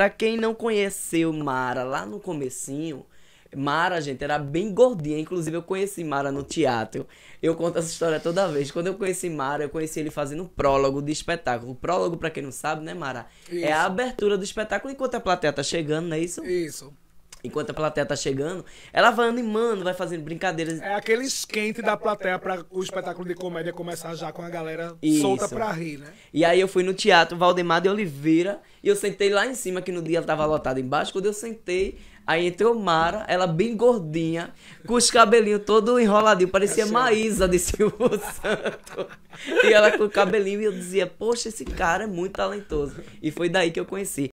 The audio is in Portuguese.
Pra quem não conheceu Mara lá no comecinho, Mara, gente, era bem gordinha. Inclusive, eu conheci Mara no teatro. Eu conto essa história toda vez. Quando eu conheci Mara, eu conheci ele fazendo prólogo de espetáculo. O prólogo, para quem não sabe, né, Mara? É isso. É a abertura do espetáculo enquanto a plateia tá chegando, não é isso? Isso. Enquanto a plateia tá chegando, ela vai animando, vai fazendo brincadeiras. É aquele esquente da plateia para o espetáculo de comédia começar já com a galera Isso. solta pra rir, né? E aí eu fui no teatro Valdemar de Oliveira e eu sentei lá em cima, que no dia ela tava lotada embaixo. Quando eu sentei, aí entrou Mara, ela bem gordinha, com os cabelinhos todo enroladinho, parecia é Maísa de Silvio Santo. E ela com o cabelinho e eu dizia, poxa, esse cara é muito talentoso. E foi daí que eu conheci.